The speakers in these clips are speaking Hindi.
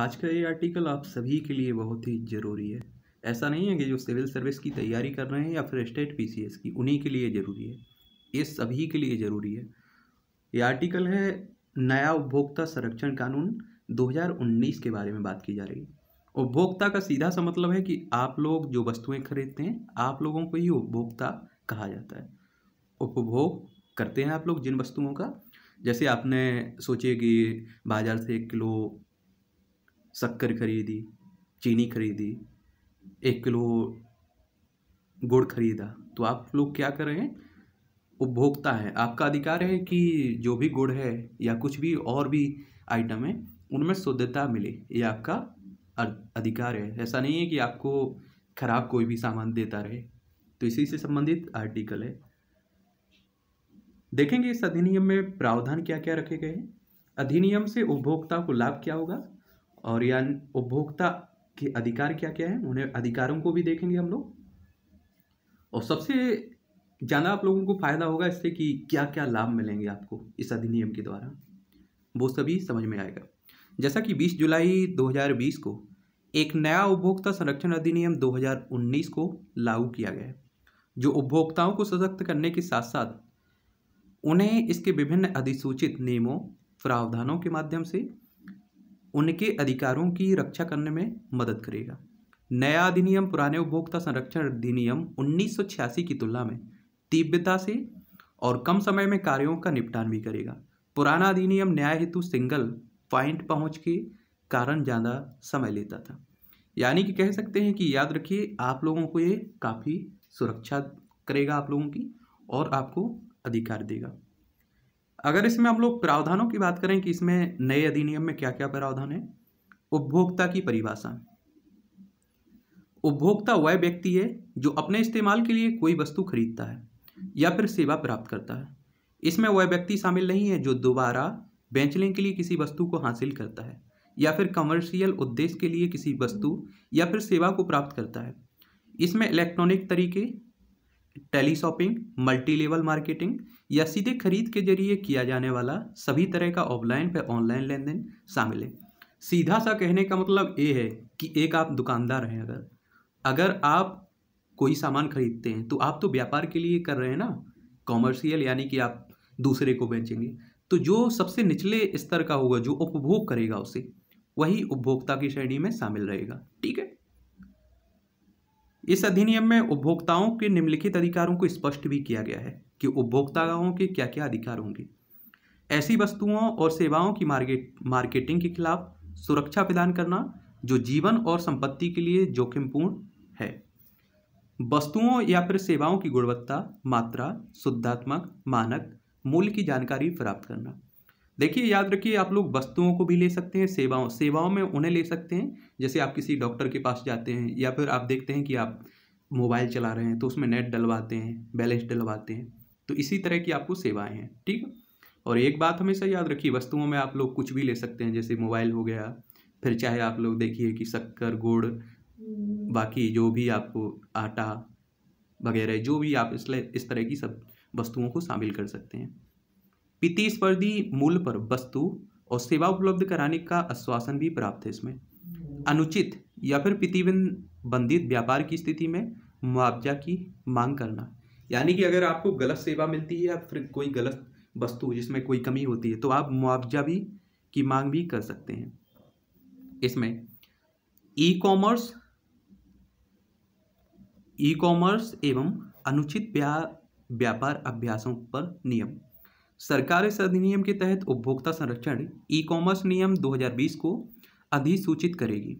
आज का ये आर्टिकल आप सभी के लिए बहुत ही ज़रूरी है ऐसा नहीं है कि जो सिविल सर्विस की तैयारी कर रहे हैं या फिर स्टेट पीसीएस की उन्हीं के लिए ज़रूरी है ये सभी के लिए ज़रूरी है ये आर्टिकल है नया उपभोक्ता संरक्षण कानून 2019 के बारे में बात की जा रही है उपभोक्ता का सीधा सा मतलब है कि आप लोग जो वस्तुएं खरीदते हैं आप लोगों को ही उपभोक्ता कहा जाता है उपभोग करते हैं आप लोग जिन वस्तुओं का जैसे आपने सोचिए कि बाज़ार से एक किलो शक्कर खरीदी चीनी खरीदी एक किलो गुड़ खरीदा तो आप लोग क्या कर रहे हैं उपभोक्ता है आपका अधिकार है कि जो भी गुड़ है या कुछ भी और भी आइटम है उनमें शुद्धता मिले ये आपका अधिकार है ऐसा नहीं है कि आपको खराब कोई भी सामान देता रहे तो इसी से संबंधित आर्टिकल है देखेंगे इस अधिनियम में प्रावधान क्या क्या रखे गए हैं अधिनियम से उपभोक्ता को लाभ क्या होगा और या उपभोक्ता के अधिकार क्या क्या हैं उन्हें अधिकारों को भी देखेंगे हम लोग और सबसे ज़्यादा आप लोगों को फ़ायदा होगा इससे कि क्या क्या लाभ मिलेंगे आपको इस अधिनियम के द्वारा वो सभी समझ में आएगा जैसा कि 20 जुलाई 2020 को एक नया उपभोक्ता संरक्षण अधिनियम 2019 को लागू किया गया है जो उपभोक्ताओं को सशक्त करने के साथ साथ उन्हें इसके विभिन्न अधिसूचित नियमों प्रावधानों के माध्यम से उनके अधिकारों की रक्षा करने में मदद करेगा नया अधिनियम पुराने उपभोक्ता संरक्षण अधिनियम उन्नीस की तुलना में तीव्रता से और कम समय में कार्यों का निपटान भी करेगा पुराना अधिनियम न्याय हेतु सिंगल पॉइंट पहुंच के कारण ज़्यादा समय लेता था यानी कि कह सकते हैं कि याद रखिए आप लोगों को ये काफ़ी सुरक्षा करेगा आप लोगों की और आपको अधिकार देगा अगर इसमें हम लोग प्रावधानों की बात करें कि इसमें नए अधिनियम में क्या क्या प्रावधान है उपभोक्ता की परिभाषा उपभोक्ता वह व्यक्ति है जो अपने इस्तेमाल के लिए कोई वस्तु खरीदता है या फिर सेवा प्राप्त करता है इसमें वह व्यक्ति शामिल नहीं है जो दोबारा बेचने के लिए किसी वस्तु को हासिल करता है या फिर कमर्शियल उद्देश्य के लिए किसी वस्तु या फिर सेवा को प्राप्त करता है इसमें इलेक्ट्रॉनिक तरीके teleshopping multi level marketing या सीधे खरीद के जरिए किया जाने वाला सभी तरह का ऑफलाइन पर ऑनलाइन लेन देन शामिल है सीधा सा कहने का मतलब ये है कि एक आप दुकानदार हैं अगर अगर आप कोई सामान खरीदते हैं तो आप तो व्यापार के लिए कर रहे हैं ना कॉमर्शियल यानी कि आप दूसरे को बेचेंगे तो जो सबसे निचले स्तर का होगा जो उपभोग करेगा उसे वही उपभोक्ता की श्रेणी में शामिल रहेगा ठीक है इस अधिनियम में उपभोक्ताओं के निम्नलिखित अधिकारों को स्पष्ट भी किया गया है कि उपभोक्ताओं के क्या क्या अधिकार होंगे ऐसी वस्तुओं और सेवाओं की मार्केट मार्केटिंग के खिलाफ सुरक्षा प्रदान करना जो जीवन और संपत्ति के लिए जोखिमपूर्ण है वस्तुओं या फिर सेवाओं की गुणवत्ता मात्रा शुद्धात्मक मानक मूल्य की जानकारी प्राप्त करना देखिए याद रखिए आप लोग वस्तुओं को भी ले सकते हैं सेवाओं सेवाओं में उन्हें ले सकते हैं जैसे आप किसी डॉक्टर के पास जाते हैं या फिर आप देखते हैं कि आप मोबाइल चला रहे हैं तो उसमें नेट डलवाते हैं बैलेंस डलवाते हैं तो इसी तरह की आपको सेवाएं हैं ठीक है और एक बात हमेशा याद रखिए वस्तुओं में आप लोग कुछ भी ले सकते हैं जैसे मोबाइल हो गया फिर चाहे आप लोग देखिए कि शक्कर गुड़ बाकी जो भी आपको आटा वगैरह जो भी आप इस इस तरह की सब वस्तुओं को शामिल कर सकते हैं प्रतिस्पर्धी मूल्य पर वस्तु और सेवा उपलब्ध कराने का आश्वासन भी प्राप्त है इसमें अनुचित या फिर प्रतिबंधित व्यापार की स्थिति में मुआवजा की मांग करना यानी कि अगर आपको गलत सेवा मिलती है या फिर कोई गलत वस्तु जिसमें कोई कमी होती है तो आप मुआवजा भी की मांग भी कर सकते हैं इसमें ई कॉमर्स ई कॉमर्स एवं अनुचित व्यापार अभ्यासों पर नियम सरकार इस अधिनियम के तहत उपभोक्ता संरक्षण ई कॉमर्स नियम 2020 को अधिसूचित करेगी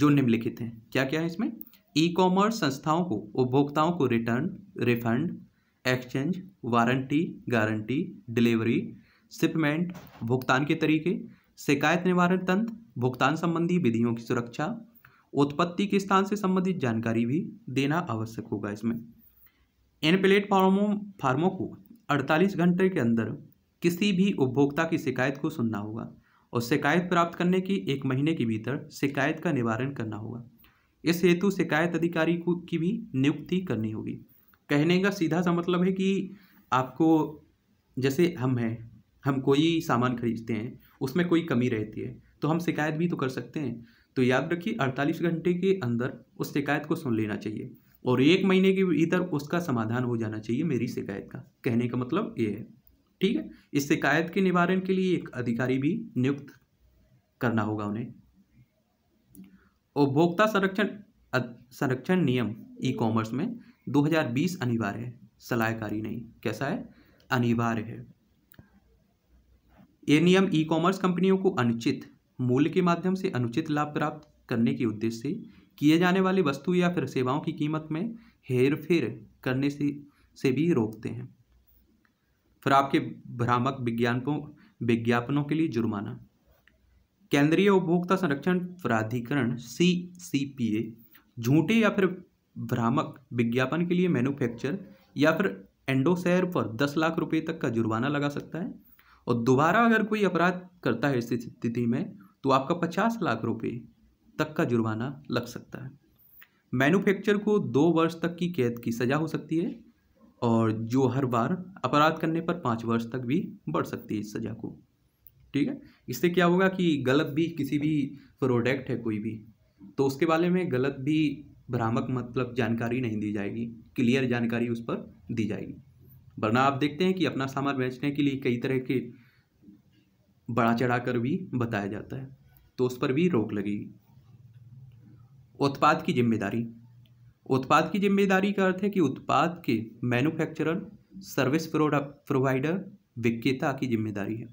जो निम्नलिखित हैं क्या क्या है इसमें ई कॉमर्स संस्थाओं को उपभोक्ताओं को return refund exchange warranty guarantee delivery shipment भुगतान के तरीके शिकायत निवारण तंत्र भुगतान संबंधी विधियों की सुरक्षा उत्पत्ति के स्थान से संबंधित जानकारी भी देना आवश्यक होगा इसमें इन प्लेटफॉर्मों फार्मों को 48 घंटे के अंदर किसी भी उपभोक्ता की शिकायत को सुनना होगा और शिकायत प्राप्त करने के एक महीने के भीतर शिकायत का निवारण करना होगा इस हेतु शिकायत अधिकारी को की भी नियुक्ति करनी होगी कहने का सीधा सा मतलब है कि आपको जैसे हम हैं हम कोई सामान खरीदते हैं उसमें कोई कमी रहती है तो हम शिकायत भी तो कर सकते हैं तो याद रखिए 48 घंटे के अंदर उस शिकायत को सुन लेना चाहिए और एक महीने के भीतर उसका समाधान हो जाना चाहिए मेरी शिकायत का कहने का मतलब ये है ठीक है इस शिकायत के निवारण के लिए एक अधिकारी भी नियुक्त करना होगा उन्हें उपभोक्ता संरक्षण संरक्षण नियम ई कॉमर्स में 2020 अनिवार्य है सलाहकारी नहीं कैसा है अनिवार्य है ये नियम ई कॉमर्स कंपनियों को अनुचित मूल्य के माध्यम से अनुचित लाभ प्राप्त करने के उद्देश्य से किए जाने वाली वस्तु या फिर सेवाओं की कीमत में हेर फेर करने से से भी रोकते हैं फिर आपके भ्रामक विज्ञापनों विज्ञापनों के लिए जुर्माना केंद्रीय उपभोक्ता संरक्षण प्राधिकरण सी सी पी ए झूठे या फिर भ्रामक विज्ञापन के लिए मैन्युफैक्चर या फिर एंडोसैर पर दस लाख रुपए तक का जुर्माना लगा सकता है और दोबारा अगर कोई अपराध करता है इस स्थिति में तो आपका पचास लाख रुपये तक का जुर्माना लग सकता है मैन्युफैक्चर को दो वर्ष तक की कैद की सज़ा हो सकती है और जो हर बार अपराध करने पर पाँच वर्ष तक भी बढ़ सकती है इस सज़ा को ठीक है इससे क्या होगा कि गलत भी किसी भी प्रोडक्ट है कोई भी तो उसके बारे में गलत भी भ्रामक मतलब जानकारी नहीं दी जाएगी क्लियर जानकारी उस पर दी जाएगी वरना आप देखते हैं कि अपना सामान बेचने के लिए कई तरह के बढ़ा चढ़ा कर भी बताया जाता है तो उस पर भी रोक लगेगी उत्पाद की जिम्मेदारी उत्पाद की जिम्मेदारी का अर्थ है कि उत्पाद के मैन्युफैक्चरर सर्विस प्रोवाइडर विक्रेता की जिम्मेदारी है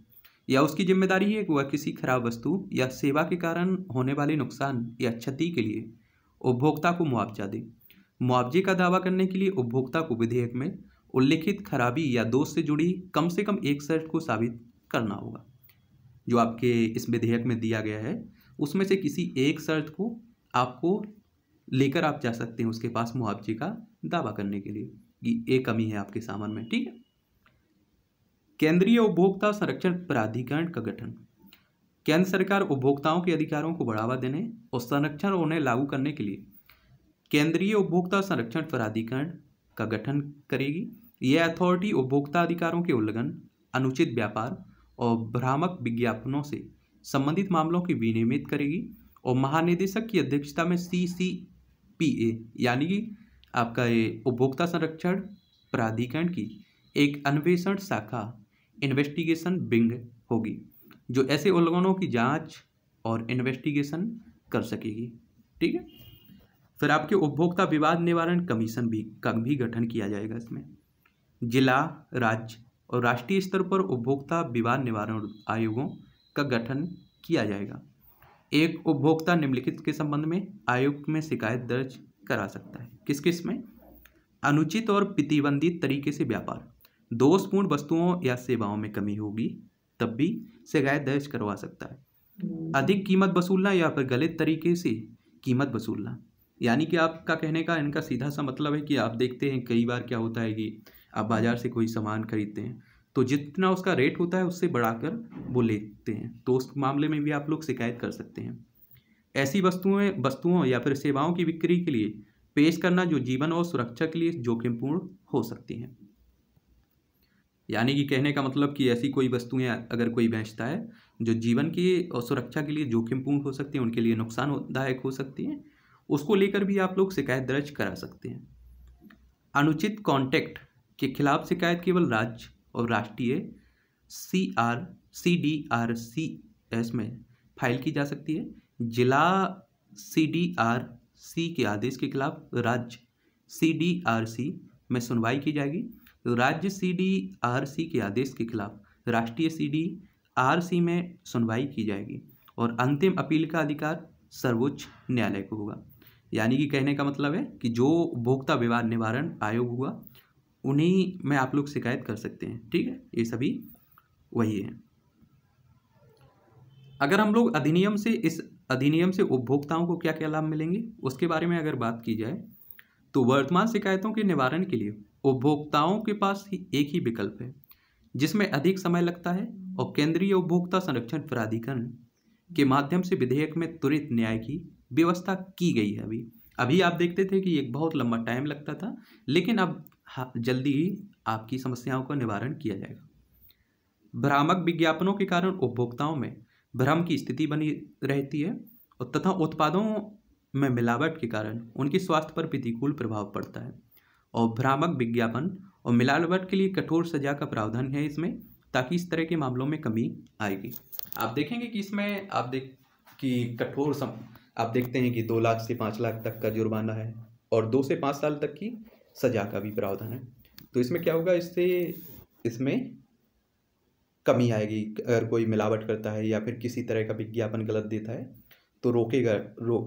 या उसकी जिम्मेदारी है कि वह किसी खराब वस्तु या सेवा के कारण होने वाले नुकसान या क्षति के लिए उपभोक्ता को मुआवजा दे मुआवजे का दावा करने के लिए उपभोक्ता को विधेयक में उल्लिखित खराबी या दोष से जुड़ी कम से कम एक शर्त को साबित करना होगा जो आपके इस विधेयक में दिया गया है उसमें से किसी एक शर्त को आपको लेकर आप जा सकते हैं उसके पास मुआवजे का दावा करने के लिए ये कमी है आपके सामान में ठीक है केंद्रीय उपभोक्ता संरक्षण प्राधिकरण का गठन केंद्र सरकार उपभोक्ताओं के अधिकारों को बढ़ावा देने और संरक्षण उन्हें लागू करने के लिए केंद्रीय उपभोक्ता संरक्षण प्राधिकरण का गठन करेगी यह अथॉरिटी उपभोक्ता अधिकारों के उल्लंघन अनुचित व्यापार और भ्रामक विज्ञापनों से संबंधित मामलों की विनियमित करेगी और महानिदेशक की अध्यक्षता में सी सी पी ए यानी कि आपका ये उपभोक्ता संरक्षण प्राधिकरण की एक अन्वेषण शाखा इन्वेस्टिगेशन बिंग होगी जो ऐसे उल्लंघनों की जांच और इन्वेस्टिगेशन कर सकेगी ठीक है फिर आपके उपभोक्ता विवाद निवारण कमीशन भी का भी गठन किया जाएगा इसमें जिला राज्य और राष्ट्रीय स्तर पर उपभोक्ता विवाद निवारण आयोगों का गठन किया जाएगा एक उपभोक्ता निम्नलिखित के संबंध में आयुक्त में शिकायत दर्ज करा सकता है किस किस में अनुचित और प्रतिबंधित तरीके से व्यापार दोषपूर्ण वस्तुओं या सेवाओं में कमी होगी तब भी शिकायत दर्ज करवा सकता है अधिक कीमत वसूलना या फिर गलत तरीके से कीमत वसूलना यानी कि आपका कहने का इनका सीधा सा मतलब है कि आप देखते हैं कई बार क्या होता है कि आप बाज़ार से कोई सामान खरीदते हैं तो जितना उसका रेट होता है उससे बढ़ाकर वो लेते हैं तो उस मामले में भी आप लोग शिकायत कर सकते हैं ऐसी वस्तुएं वस्तुओं या फिर सेवाओं की बिक्री के लिए पेश करना जो जीवन और सुरक्षा के लिए जोखिमपूर्ण हो सकती हैं यानी कि कहने का मतलब कि ऐसी कोई वस्तुएं अगर कोई बेचता है जो जीवन की और सुरक्षा के लिए जोखिमपूर्ण हो सकती हैं उनके लिए नुकसानदायक हो सकती हैं उसको लेकर भी आप लोग शिकायत दर्ज करा सकते हैं अनुचित कॉन्टैक्ट के खिलाफ शिकायत केवल राज्य और राष्ट्रीय C R C D R C S में फाइल की जा सकती है जिला सी डी आर सी के आदेश के खिलाफ राज्य सी डी आर सी में सुनवाई की जाएगी राज्य सी डी आर सी के आदेश के खिलाफ राष्ट्रीय सी डी आर सी में सुनवाई की जाएगी और अंतिम अपील का अधिकार सर्वोच्च न्यायालय को होगा यानी कि कहने का मतलब है कि जो उपभोक्ता विवाद निवारण आयोग हुआ उन्हीं में आप लोग शिकायत कर सकते हैं ठीक है ये सभी वही है अगर हम लोग अधिनियम से इस अधिनियम से उपभोक्ताओं को क्या क्या लाभ मिलेंगे उसके बारे में अगर बात की जाए तो वर्तमान शिकायतों के निवारण के लिए उपभोक्ताओं के पास ही एक ही विकल्प है जिसमें अधिक समय लगता है और केंद्रीय उपभोक्ता संरक्षण प्राधिकरण के माध्यम से विधेयक में त्वरित न्याय की व्यवस्था की गई है अभी अभी आप देखते थे कि एक बहुत लंबा टाइम लगता था लेकिन अब जल्दी ही आपकी समस्याओं का निवारण किया जाएगा भ्रामक विज्ञापनों के कारण उपभोक्ताओं में भ्रम की स्थिति बनी रहती है और तथा उत्पादों में मिलावट के कारण उनके स्वास्थ्य पर प्रतिकूल प्रभाव पड़ता है और भ्रामक विज्ञापन और मिलावट के लिए कठोर सजा का प्रावधान है इसमें ताकि इस तरह के मामलों में कमी आएगी आप देखेंगे कि इसमें आप देख कि कठोर सम आप देखते हैं कि दो लाख से पाँच लाख तक का जुर्माना है और दो से पाँच साल तक की सजा का भी प्रावधान है तो इसमें क्या होगा इससे इसमें कमी आएगी अगर कोई मिलावट करता है या फिर किसी तरह का विज्ञापन गलत देता है तो रोकेगा रो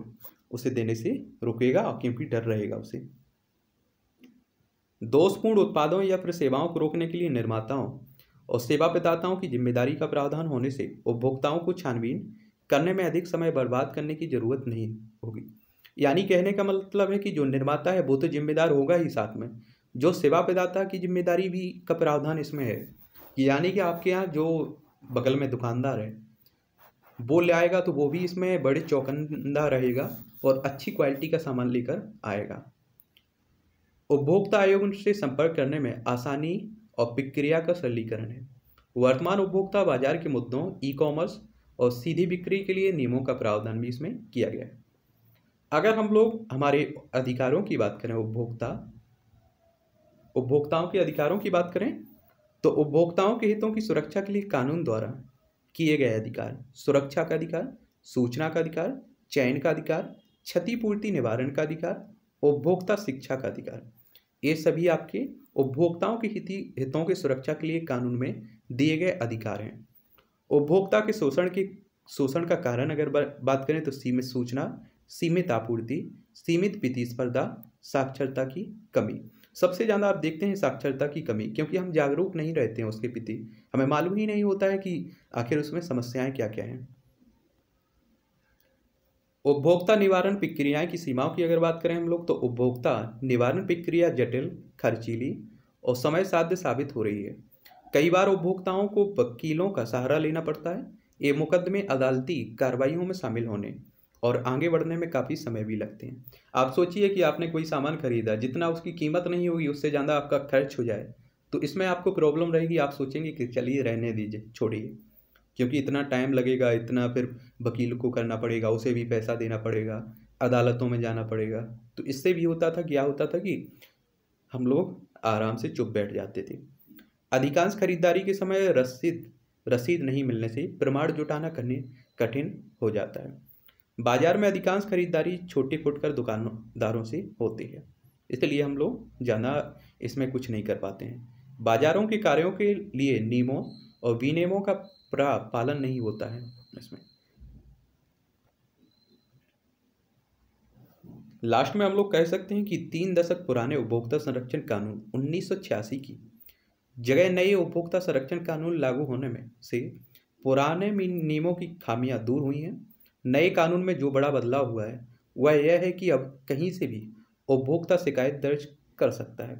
उसे देने से रोकेगा क्योंकि डर रहेगा उसे दोषपूर्ण उत्पादों या फिर सेवाओं को रोकने के लिए निर्माताओं और सेवा प्रदाताओं की जिम्मेदारी का प्रावधान होने से उपभोक्ताओं को छानबीन करने में अधिक समय बर्बाद करने की जरूरत नहीं होगी यानी कहने का मतलब है कि जो निर्माता है वो तो जिम्मेदार होगा ही साथ में जो सेवा प्रदाता की जिम्मेदारी भी का प्रावधान इसमें है यानी कि आपके यहाँ जो बगल में दुकानदार है वो ले आएगा तो वो भी इसमें बड़े चौकंदा रहेगा और अच्छी क्वालिटी का सामान लेकर आएगा उपभोक्ता आयोग से संपर्क करने में आसानी और प्रक्रिया का सरलीकरण है वर्तमान उपभोक्ता बाजार के मुद्दों ई कॉमर्स और सीधी बिक्री के लिए नियमों का प्रावधान भी इसमें किया गया है अगर हम लोग हमारे अधिकारों की बात करें उपभोक्ता उपभोक्ताओं के अधिकारों की बात करें तो उपभोक्ताओं के हितों की सुरक्षा के लिए कानून द्वारा किए गए अधिकार सुरक्षा का अधिकार सूचना का अधिकार चयन का अधिकार क्षतिपूर्ति निवारण का अधिकार उपभोक्ता शिक्षा का अधिकार ये सभी आपके उपभोक्ताओं के हिति हितों की सुरक्षा के लिए कानून में दिए गए अधिकार हैं उपभोक्ता के शोषण के शोषण का कारण अगर बात करें तो सीमित सूचना सीमित आपूर्ति सीमित प्रतिस्पर्धा साक्षरता की कमी सबसे ज़्यादा आप देखते हैं साक्षरता की कमी क्योंकि हम जागरूक नहीं रहते हैं उसके प्रति हमें मालूम ही नहीं होता है कि आखिर उसमें समस्याएं क्या क्या हैं उपभोक्ता निवारण प्रक्रियाएं की सीमाओं की अगर बात करें हम लोग तो उपभोक्ता निवारण प्रक्रिया जटिल खर्चीली और समय साध्य साबित हो रही है कई बार उपभोक्ताओं को वकीलों का सहारा लेना पड़ता है ये मुकदमे अदालती कार्रवाइयों में शामिल होने और आगे बढ़ने में काफ़ी समय भी लगते हैं आप सोचिए कि आपने कोई सामान खरीदा जितना उसकी कीमत नहीं होगी उससे ज़्यादा आपका खर्च हो जाए तो इसमें आपको प्रॉब्लम रहेगी आप सोचेंगे कि चलिए रहने दीजिए छोड़िए क्योंकि इतना टाइम लगेगा इतना फिर वकील को करना पड़ेगा उसे भी पैसा देना पड़ेगा अदालतों में जाना पड़ेगा तो इससे भी होता था क्या होता था कि हम लोग आराम से चुप बैठ जाते थे अधिकांश खरीदारी के समय रसीद रसीद नहीं मिलने से प्रमाण जुटाना करने कठिन हो जाता है बाजार में अधिकांश खरीदारी छोटे फुटकर दुकानदारों से होती है इसलिए हम लोग ज़्यादा इसमें कुछ नहीं कर पाते हैं बाजारों के कार्यों के लिए नियमों और विनियमों का प्रा पालन नहीं होता है इसमें लास्ट में हम लोग कह सकते हैं कि तीन दशक पुराने उपभोक्ता संरक्षण कानून उन्नीस की जगह नए उपभोक्ता संरक्षण कानून लागू होने में से पुराने नियमों की खामियां दूर हुई हैं नए कानून में जो बड़ा बदलाव हुआ है वह यह है कि अब कहीं से भी उपभोक्ता शिकायत दर्ज कर सकता है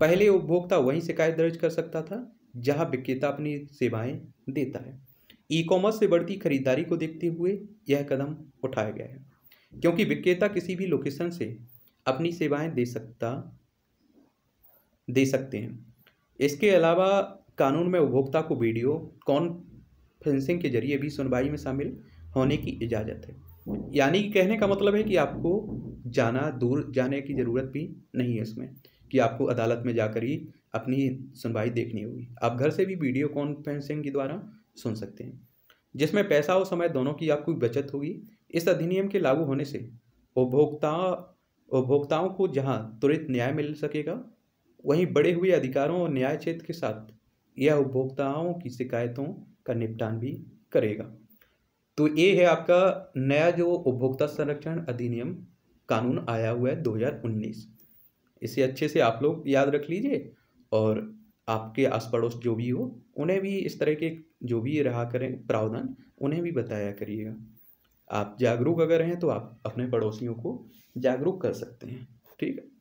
पहले उपभोक्ता वहीं शिकायत दर्ज कर सकता था जहां विक्रेता अपनी सेवाएं देता है ई कॉमर्स से बढ़ती खरीदारी को देखते हुए यह कदम उठाया गया है क्योंकि विक्रेता किसी भी लोकेशन से अपनी सेवाएं दे सकता दे सकते हैं इसके अलावा कानून में उपभोक्ता को वीडियो कॉन्फ्रेंसिंग के जरिए भी सुनवाई में शामिल होने की इजाज़त है यानी कि कहने का मतलब है कि आपको जाना दूर जाने की ज़रूरत भी नहीं है इसमें कि आपको अदालत में जाकर ही अपनी सुनवाई देखनी होगी आप घर से भी वीडियो कॉन्फ्रेंसिंग के द्वारा सुन सकते हैं जिसमें पैसा और समय दोनों की आपको बचत होगी इस अधिनियम के लागू होने से उपभोक्ता उपभोक्ताओं को जहां त्वरित न्याय मिल सकेगा वहीं बढ़े हुए अधिकारों और न्याय क्षेत्र के साथ यह उपभोक्ताओं की शिकायतों का निपटान भी करेगा तो ये है आपका नया जो उपभोक्ता संरक्षण अधिनियम कानून आया हुआ है 2019 इसे अच्छे से आप लोग याद रख लीजिए और आपके आस पड़ोस जो भी हो उन्हें भी इस तरह के जो भी रहा करें प्रावधान उन्हें भी बताया करिएगा आप जागरूक अगर हैं तो आप अपने पड़ोसियों को जागरूक कर सकते हैं ठीक है